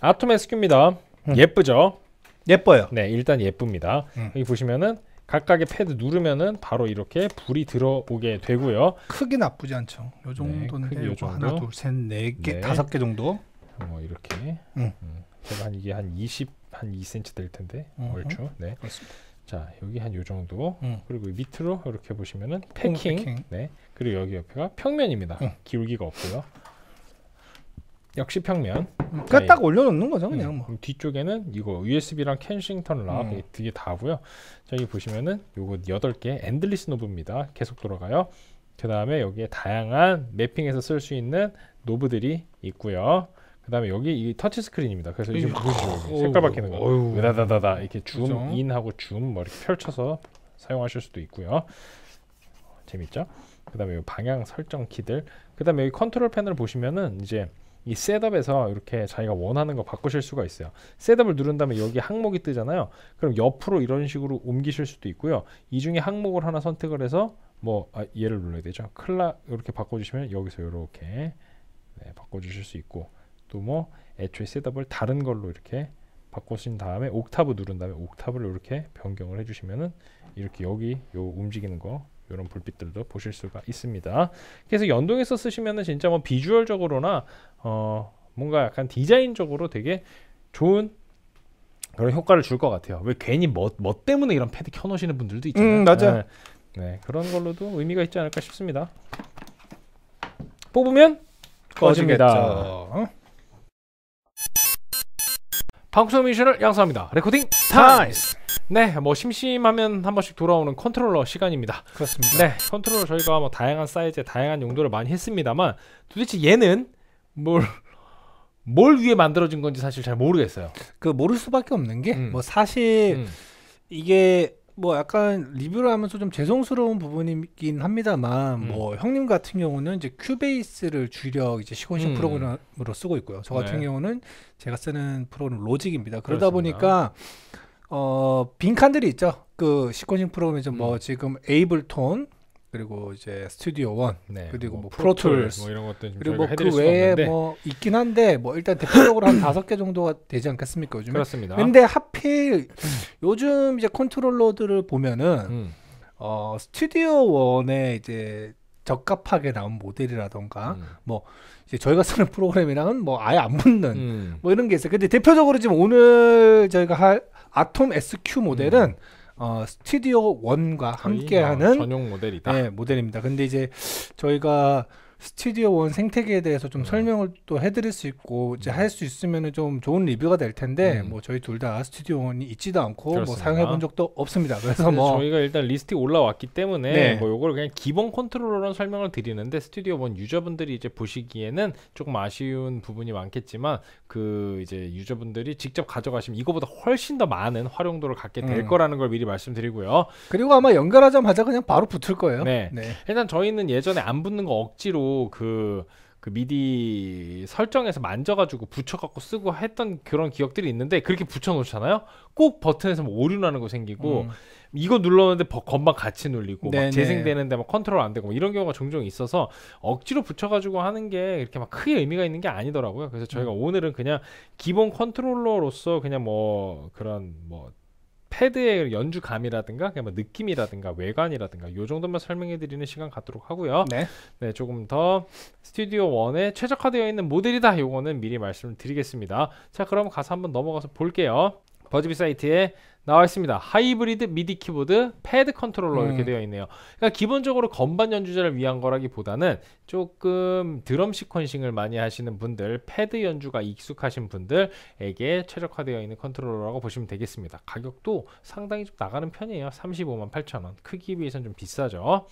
아톰의 스큐입니다. 음. 예쁘죠? 예뻐요. 네, 일단 예쁩니다. 음. 여기 보시면은 각각의 패드 누르면은 바로 이렇게 불이 들어오게 되고요. 크기 나쁘지 않죠. 요정도인 네, 요 정도. 하나, 둘, 셋, 네 개, 네. 다섯 개 정도. 어, 이렇게. 음. 음. 제가 한 이게 한 20, 한 2cm 될 텐데 음. 얼추. 네. 그렇습니다. 자 여기 한요 정도 음. 그리고 밑으로 이렇게 보시면은 패킹. 패킹. 네 그리고 여기 옆에가 평면입니다 음. 기울기가 없고요 역시 평면. 음, 네. 그러딱 올려놓는 거죠 그냥 음, 뭐. 뒤쪽에는 이거 USB랑 켄싱턴 랍 음. 이게 다고요. 저기 보시면은 요거 8개 엔들리스 노브입니다. 계속 돌아가요. 그 다음에 여기에 다양한 맵핑에서 쓸 수 있는 노브들이 있고요. 그 다음에 여기 이 터치 스크린입니다. 그래서 이제 음. 색깔 바뀌는 거. 으다다다다 이렇게 줌인하고 줌 뭐 이렇게 펼쳐서 사용하실 수도 있고요. 재밌죠? 그 다음에 방향 설정 키들 그 다음에 여기 컨트롤 패널 보시면은 이제 이 셋업에서 이렇게 자기가 원하는 거 바꾸실 수가 있어요. 셋업을 누른 다음에 여기 항목이 뜨잖아요. 그럼 옆으로 이런 식으로 옮기실 수도 있고요. 이 중에 항목을 하나 선택을 해서 뭐 아, 얘를 눌러야 되죠. 클라 이렇게 바꿔주시면 여기서 이렇게 네, 바꿔주실 수 있고 또 뭐 애초에 셋업을 다른 걸로 이렇게 바꾸신 다음에 옥타브 누른 다음에 옥타브를 이렇게 변경을 해주시면은 이렇게 여기 요 움직이는 거 이런 불빛들도 보실 수가 있습니다. 그래서 연동해서 쓰시면은 진짜 뭐 비주얼적으로나 어 뭔가 약간 디자인적으로 되게 좋은 그런 효과를 줄 것 같아요. 왜 괜히 뭐, 뭐 때문에 이런 패드 켜놓으시는 분들도 있잖아요. 음, 맞아. 네. 네, 그런 걸로도 의미가 있지 않을까 싶습니다. 뽑으면 꺼집니다. 꺼지겠죠. 어? 방송 미션을 양성합니다. 레코딩 타임스! 네, 뭐 심심하면 한 번씩 돌아오는 컨트롤러 시간입니다. 그렇습니다. 네, 컨트롤러 저희가 뭐 다양한 사이즈 다양한 용도를 많이 했습니다만 도대체 얘는 뭘... 뭘 위해 만들어진 건지 사실 잘 모르겠어요. 그 모를 수밖에 없는 게뭐 음. 뭐 사실 음. 이게 뭐 약간 리뷰를 하면서 좀 죄송스러운 부분이긴 합니다만 음. 뭐 형님 같은 경우는 이제 큐베이스를 주력 이제 시퀀싱 음. 프로그램으로 쓰고 있고요. 저 같은 네. 경우는 제가 쓰는 프로그램 로직입니다. 그러다 그렇습니다. 보니까 어 빈칸들이 있죠. 그 시퀀싱 프로그램에서 뭐 음. 뭐 지금 에이블톤 그리고 이제 스튜디오 원, 네, 그리고 뭐, 뭐 프로툴, 뭐 이런 것들 그리고 뭐그 외에 없는데. 뭐 있긴 한데 뭐 일단 대표적으로 한 다섯 개 정도가 되지 않겠습니까 요즘에? 그렇습니다. 근데 하필 요즘 이제 컨트롤러들을 보면은 음. 어, 스튜디오 원에 이제 적합하게 나온 모델이라던가 음. 뭐 이제 저희가 쓰는 프로그램이랑은 뭐 아예 안 붙는 음. 뭐 이런 게 있어요. 근데 대표적으로 지금 오늘 저희가 할 아톰 SQ 모델은 음. 어, 스튜디오 원과 함께하는 어, 전용 모델이다. 네, 모델입니다. 근데 이제 저희가 스튜디오 원 생태계에 대해서 좀 음. 설명을 또 해드릴 수 있고 이제 음. 할수 있으면 좀 좋은 리뷰가 될 텐데 음. 뭐 저희 둘 다 스튜디오 원이 있지도 않고 뭐 그렇습니다. 뭐 사용해 본 적도 없습니다. 그래서 뭐 저희가 일단 리스트 올라왔기 때문에 네. 뭐 요걸 그냥 기본 컨트롤러로 설명을 드리는데 스튜디오 원 유저분들이 이제 보시기에는 조금 아쉬운 부분이 많겠지만 그 이제 유저분들이 직접 가져가시면 이거보다 훨씬 더 많은 활용도를 갖게 될 음. 거라는 걸 미리 말씀드리고요. 그리고 아마 연결하자마자 그냥 바로 붙을 거예요. 네. 네. 일단 저희는 예전에 안 붙는 거 억지로 그, 그 미디 설정에서 만져가지고 붙여갖고 쓰고 했던 그런 기억들이 있는데 그렇게 붙여놓잖아요. 꼭 버튼에서 뭐 오류 나는 거 생기고 음. 이거 눌렀는데 건반 같이 눌리고 막 재생되는데 막 컨트롤 안 되고 이런 경우가 종종 있어서 억지로 붙여가지고 하는 게 이렇게 막 크게 의미가 있는 게 아니더라고요. 그래서 저희가 음. 오늘은 그냥 기본 컨트롤러로서 그냥 뭐 그런 뭐 패드의 연주감이라든가 그냥 뭐 느낌이라든가 외관이라든가 요 정도만 설명해 드리는 시간 갖도록 하고요. 네. 네, 조금 더 스튜디오 1에 최적화되어 있는 모델이다. 요거는 미리 말씀을 드리겠습니다. 자, 그럼 가서 한번 넘어가서 볼게요. 버즈비 사이트에 나와 있습니다. 하이브리드 미디 키보드 패드 컨트롤러 음. 이렇게 되어 있네요. 그러니까 기본적으로 건반 연주자를 위한 거라기보다는 조금 드럼 시퀀싱을 많이 하시는 분들, 패드 연주가 익숙하신 분들에게 최적화되어 있는 컨트롤러라고 보시면 되겠습니다. 가격도 상당히 좀 나가는 편이에요. 35만 8천 원. 크기에 비해서는 좀 비싸죠.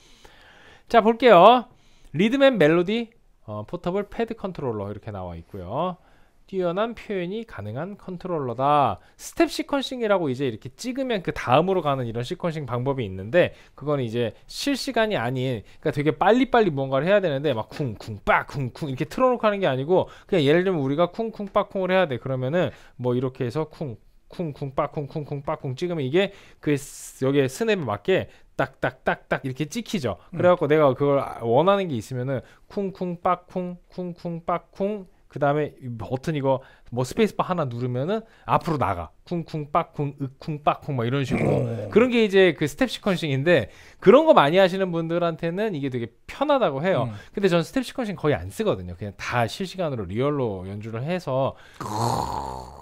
자 볼게요. 리듬 앤 멜로디 어, 포터블 패드 컨트롤러 이렇게 나와 있고요. 뛰어난 표현이 가능한 컨트롤러다. 스텝 시퀀싱이라고 이제 이렇게 찍으면 그 다음으로 가는 이런 시퀀싱 방법이 있는데 그건 이제 실시간이 아닌 그러니까 되게 빨리빨리 뭔가를 해야 되는데 막 쿵쿵 빡 쿵쿵 이렇게 틀어놓고 하는 게 아니고 그냥 예를 들면 우리가 쿵쿵 빡쿵을 해야 돼. 그러면은 뭐 이렇게 해서 쿵 쿵쿵 빡 쿵 쿵쿵 빡 쿵 찍으면 이게 그 여기에 스냅에 맞게 딱딱딱딱 이렇게 찍히죠. 음. 그래갖고 음. 내가 그걸 아, 원하는 게 있으면은 쿵쿵 빡쿵 쿵쿵 빡쿵 그 다음에 버튼 이거 뭐 스페이스바 하나 누르면은 앞으로 나가 쿵쿵 빡쿵 윽쿵 빡쿵 막 이런 식으로 음. 그런 게 이제 그 스텝 시퀀싱인데 그런 거 많이 하시는 분들한테는 이게 되게 편하다고 해요 음. 근데 전 스텝 시퀀싱 거의 안 쓰거든요 그냥 다 실시간으로 리얼로 연주를 해서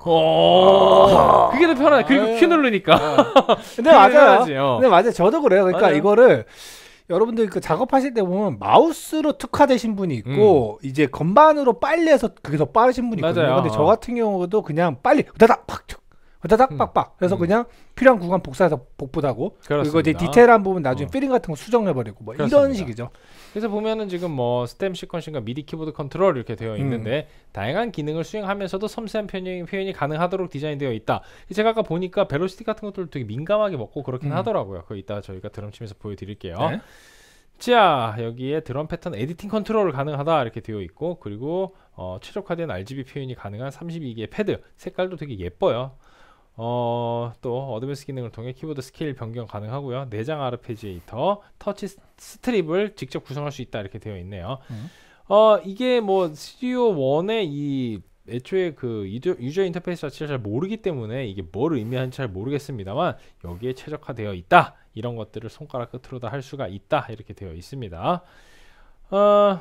어. 아, 그게 더 편하다 그리고 아. 큐 누르니까 어. 근데 맞아요 편하지, 어. 근데 맞아요 저도 그래요 그러니까 맞아요. 이거를 여러분들 그 작업하실 때 보면 마우스로 특화되신 분이 있고 음. 이제 건반으로 빨리 해서 그게 더 빠르신 분이 있거든요. 맞아요. 근데 저 같은 경우도 그냥 빨리 다닥 팍 다닥 그러니까 음. 빡빡. 그래서 음. 그냥 필요한 구간 복사해서 복붙하고 그리고 이제 디테일한 부분 나중에 어. 피링 같은 거 수정해버리고 뭐 그렇습니다. 이런 식이죠. 그래서 보면은 지금 뭐 스템 시퀀싱과 미디 키보드 컨트롤 이렇게 되어 음. 있는데 음. 다양한 기능을 수행하면서도 섬세한 표현이, 표현이 가능하도록 디자인되어 있다. 제가 아까 보니까 벨로시티 같은 것들도 되게 민감하게 먹고 그렇긴 음. 하더라고요. 그거 이따 저희가 드럼 치면서 보여드릴게요. 네. 자 여기에 드럼 패턴 에디팅 컨트롤 가능하다 이렇게 되어 있고 그리고 어, 최적화된 RGB 표현이 가능한 3 2기의 패드 색깔도 되게 예뻐요. 어, 또 어드밴스 기능을 통해 키보드 스케일 변경 가능하고요. 내장 아르페지에이터, 터치 스트립을 직접 구성할 수 있다 이렇게 되어 있네요. 음. 어, 이게 뭐 스튜디오 1의 이 애초에 그 유저, 유저 인터페이스 자체를 잘 모르기 때문에 이게 뭘 의미하는지 잘 모르겠습니다만 여기에 최적화되어 있다 이런 것들을 손가락 끝으로 다 할 수가 있다 이렇게 되어 있습니다 어,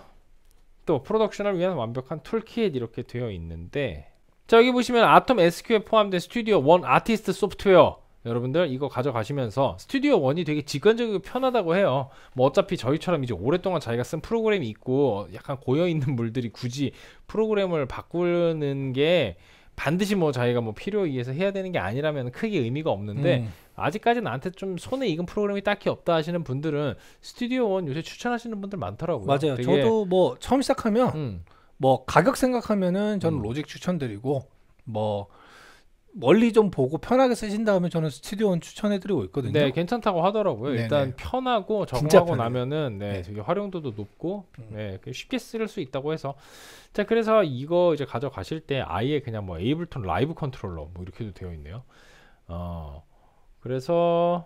또 프로덕션을 위한 완벽한 툴킷 이렇게 되어 있는데 자 여기 보시면 아톰 SQ에 포함된 스튜디오 원 아티스트 소프트웨어 여러분들 이거 가져가시면서 스튜디오 원이 되게 직관적이고 편하다고 해요 뭐 어차피 저희처럼 이제 오랫동안 자기가 쓴 프로그램이 있고 약간 고여있는 물들이 굳이 프로그램을 바꾸는 게 반드시 뭐 자기가 뭐 필요에 의해서 해야 되는 게 아니라면 크게 의미가 없는데 음. 아직까지 나한테 좀 손에 익은 프로그램이 딱히 없다 하시는 분들은 스튜디오 원 요새 추천하시는 분들 많더라고요. 맞아요. 저도 뭐 처음 시작하면 음. 뭐 가격 생각하면은 저는 음. 로직 추천드리고 뭐 멀리 좀 보고 편하게 쓰신다음에 저는 스튜디오원 추천해드리고 있거든요. 네, 괜찮다고 하더라고요. 네네. 일단 편하고 적응하고 나면은 네, 네. 되게 활용도도 높고 음. 네, 쉽게 쓸 수 있다고 해서 자 그래서 이거 이제 가져가실 때 아예 그냥 뭐 에이블톤 라이브 컨트롤러 뭐 이렇게도 되어 있네요. 어 그래서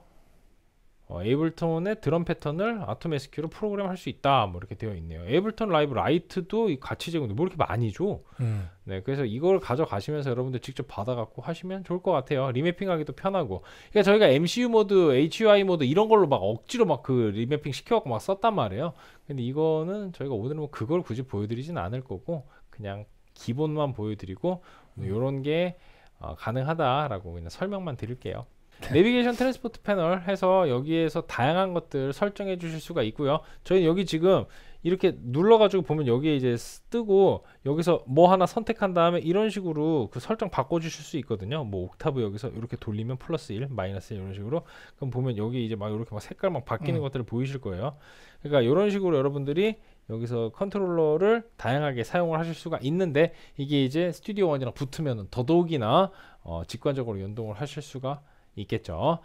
어, 에이블톤의 드럼 패턴을 아톰 SQ로 프로그램할 수 있다 뭐 이렇게 되어 있네요. 에이블톤 라이브 라이트도 같이 제공돼. 뭐 이렇게 많이 줘. 음. 네, 그래서 이걸 가져가시면서 여러분들 직접 받아갖고 하시면 좋을 것 같아요. 리맵핑하기도 편하고. 그러니까 저희가 MCU 모드, HUI 모드 이런 걸로 막 억지로 막 그리맵핑 시켜갖고 막 썼단 말이에요. 근데 이거는 저희가 오늘은 뭐 그걸 굳이 보여드리진 않을 거고 그냥 기본만 보여드리고 이런 게 어, 가능하다라고 그냥 설명만 드릴게요. 내비게이션 트랜스포트 패널 해서 여기에서 다양한 것들 설정해 주실 수가 있고요. 저희 는 여기 지금 이렇게 눌러가지고 보면 여기에 이제 뜨고 여기서 뭐 하나 선택한 다음에 이런 식으로 그 설정 바꿔주실 수 있거든요. 뭐 옥타브 여기서 이렇게 돌리면 플러스 1, 마이너스 1 이런 식으로 그럼 보면 여기 이제 막 이렇게 막 색깔 막 바뀌는 음. 것들을 보이실 거예요. 그러니까 이런 식으로 여러분들이 여기서 컨트롤러를 다양하게 사용을 하실 수가 있는데 이게 이제 스튜디오 원이랑 붙으면 더더욱이나 어 직관적으로 연동을 하실 수가 있겠죠.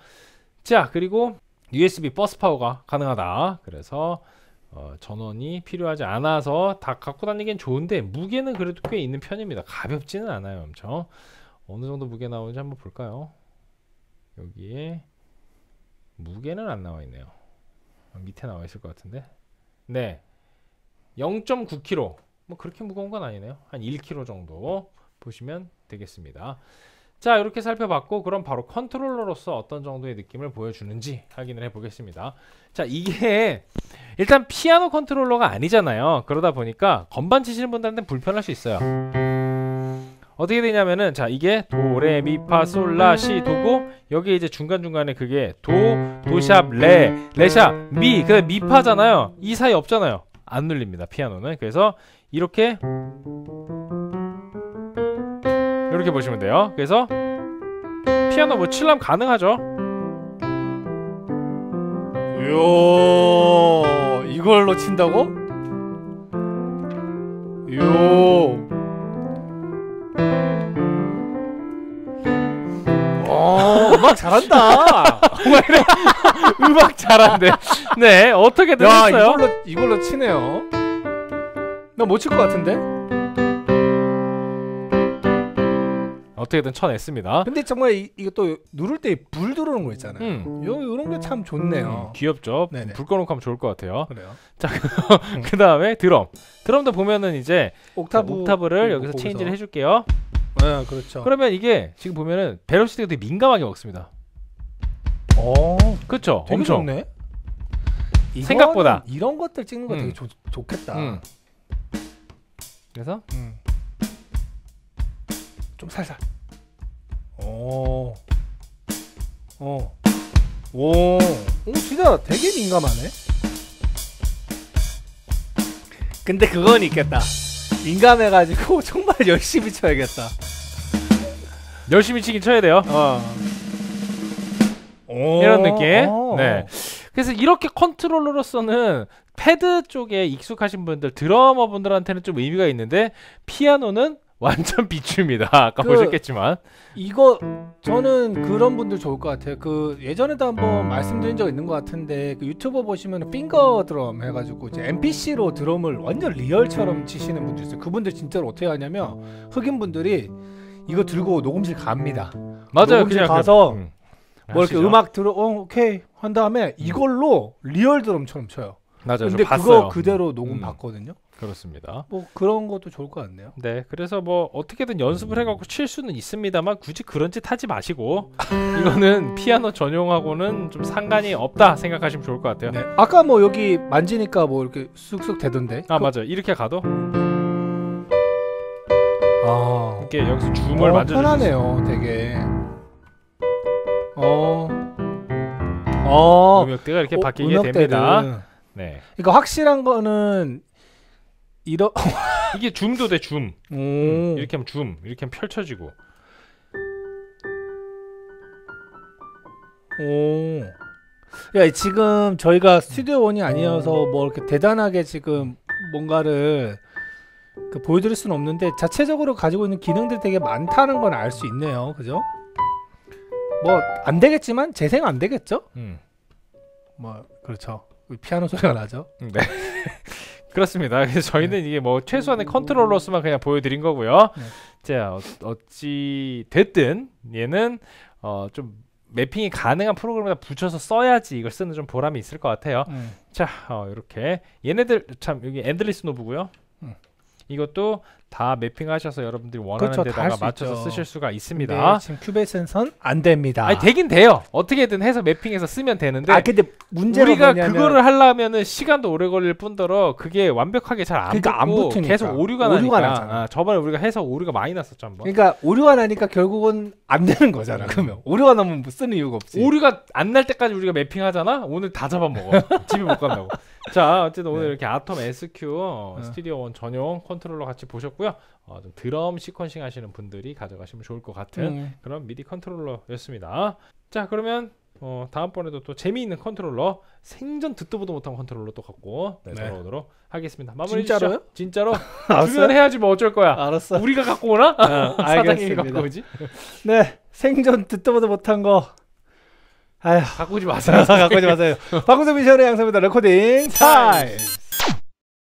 자, 그리고 USB 버스 파워가 가능하다. 그래서 어, 전원이 필요하지 않아서 다 갖고 다니기엔 좋은데 무게는 그래도 꽤 있는 편입니다. 가볍지는 않아요, 엄청. 어느 정도 무게 나오는지 한번 볼까요? 여기에 무게는 안 나와 있네요. 어, 밑에 나와 있을 것 같은데. 네. 0.9kg. 뭐 그렇게 무거운 건 아니네요. 한 1kg 정도 보시면 되겠습니다. 자 이렇게 살펴봤고 그럼 바로 컨트롤러로서 어떤 정도의 느낌을 보여주는지 확인을 해보겠습니다 자 이게 일단 피아노 컨트롤러가 아니잖아요 그러다 보니까 건반 치시는 분들한테 불편할 수 있어요 어떻게 되냐면은 자 이게 도레미파 솔라시 도고 여기 이제 중간중간에 그게 도 도샵 레 레샵 미 그 미파잖아요 이 사이 없잖아요 안 눌립니다 피아노는 그래서 이렇게 이렇게 보시면 돼요 그래서 피아노 뭐 칠람 가능하죠 요 이걸로 친다고? 요 어, 음악 잘한다. 음악 잘한대. 네, 어떻게든 야, 했어요. 이걸로 이걸로 치네요. 나 못칠것 같은데? 어떻게든 쳐냈습니다. 근데 정말 이, 거또 누를 때 불 들어오는 거 있잖아요. 음. 요, 요런 게참 음. 좋네요. 음, 귀엽죠. 네네. 불 꺼놓고 하면 좋을 것 같아요. 그래요. 자, 음. 그 다음에 드럼. 드럼도 보면은 이제 옥타브, 옥타브를 여기서 거기서. 체인지를 해줄게요. 네, 그렇죠. 그러면 이게 지금 보면은 베러시티가 되게 민감하게 먹습니다. 어, 그렇죠. 엄청. 좋네. 생각보다 이런 것들 찍는 거 음. 되게 좋, 좋겠다. 음. 그래서 음. 좀 살살. 오. 어. 어. 오. 오, 진짜 되게 민감하네. 근데 그건 있겠다. 민감해가지고 정말 열심히 쳐야겠다. 열심히 치긴 쳐야 돼요. 어. 어. 이런 느낌. 어. 네. 그래서 이렇게 컨트롤러로서는 패드 쪽에 익숙하신 분들, 드러머 분들한테는 좀 의미가 있는데 피아노는 완전 비추입니다. 아까 그, 보셨겠지만 이거 저는 그런 분들 좋을 것 같아요. 그 예전에도 한번 말씀드린 적 있는 것 같은데 그 유튜버 보시면 핑거 드럼 해가지고 이제 NPC로 드럼을 완전 리얼처럼 치시는 분들 있어요. 그분들 진짜로 어떻게 하냐면 흑인 분들이 이거 들고 녹음실 갑니다. 맞아요. 녹음실 가서 음. 뭐 이렇게 음악 들어, 어, 오케이 한 다음에 이걸로 리얼 드럼처럼 쳐요. 맞아요. 근데 그거 봤어요. 그대로 녹음 음. 봤거든요. 그렇습니다. 뭐 그런 것도 좋을 것 같네요. 네, 그래서 뭐 어떻게든 연습을 음. 해갖고 칠 수는 있습니다만 굳이 그런 짓 하지 마시고 이거는 피아노 전용하고는 좀 상관이 없다 생각하시면 좋을 것 같아요. 네. 아까 뭐 여기 만지니까 뭐 이렇게 쑥쑥 되던데. 아 그... 맞아, 이렇게 가도. 아, 이게 여기서 줌을 어, 만져. 편하네요, 되게. 어. 어. 음역대가 이렇게 어, 바뀌게 음역대는. 됩니다. 네. 그러니까 확실한 거는 이러 이게 줌도 돼 줌. 음, 이렇게 하면 줌, 이렇게 하면 펼쳐지고. 오. 야 지금 저희가 스튜디오 원이 아니어서 뭐 이렇게 대단하게 지금 뭔가를 그 보여드릴 수는 없는데 자체적으로 가지고 있는 기능들 되게 많다는 건 알 수 있네요. 그죠? 뭐 안 되겠지만 재생 안 되겠죠? 음. 뭐 그렇죠. 피아노 소리가 나죠. 네. 그렇습니다. 그래서 저희는 네. 이게 뭐 최소한의 컨트롤러스만 그냥 보여드린 거고요. 네. 자, 어, 찌 됐든 얘는 어, 좀 매핑이 가능한 프로그램에다 붙여서 써야지 이걸 쓰는 좀 보람이 있을 것 같아요. 네. 자, 어, 이렇게 얘네들 참 여기 엔들리스 노브고요. 네. 이것도 다 매핑하셔서 여러분들이 원하는 그렇죠, 데다가 맞춰서 있죠. 쓰실 수가 있습니다. 네, 지금 큐베이스선 안 됩니다. 아니 되긴 돼요. 어떻게든 해서 매핑해서 쓰면 되는데. 아 근데 문제가 우리가 뭐냐면... 그거를 하려면 시간도 오래 걸릴 뿐더러 그게 완벽하게 잘안 그러니까 붙고 안 계속 오류가, 오류가 나니까. 아, 저번에 우리가 해서 오류가 많이 났었죠 한번. 그러니까 오류가 나니까 결국은 안 되는 거잖아. 음. 그러면 오류가 나면 뭐 쓰는 이유가 없지. 오류가 안 날 때까지 우리가 매핑하잖아. 오늘 다 잡아먹어. 집에 못 간다고. 자, 어쨌든 오늘 네. 이렇게 아톰 SQ 어, 네. 스튜디오 원 전용 컨트롤러 같이 보셨고요. 어, 좀 드럼 시퀀싱 하시는 분들이 가져가시면 좋을 것 같은 음. 그런 미디 컨트롤러였습니다. 자, 그러면 어, 다음번에도 또 재미있는 컨트롤러 생전 듣도 보도 못한 컨트롤러 또 갖고 네, 돌아오도록 하겠습니다. 마무리 진짜로요? 주시죠. 진짜로? 주변 해야지 뭐 어쩔 거야. 알았어. 우리가 갖고 오나? 어, 사장님이 알겠습니다. 갖고 오지? 네, 생전 듣도 보도 못한 거 아휴. 바꾸지 마세요. 바꾸지 마세요. 박구석 미션의 양성입니다. 레코딩 타임!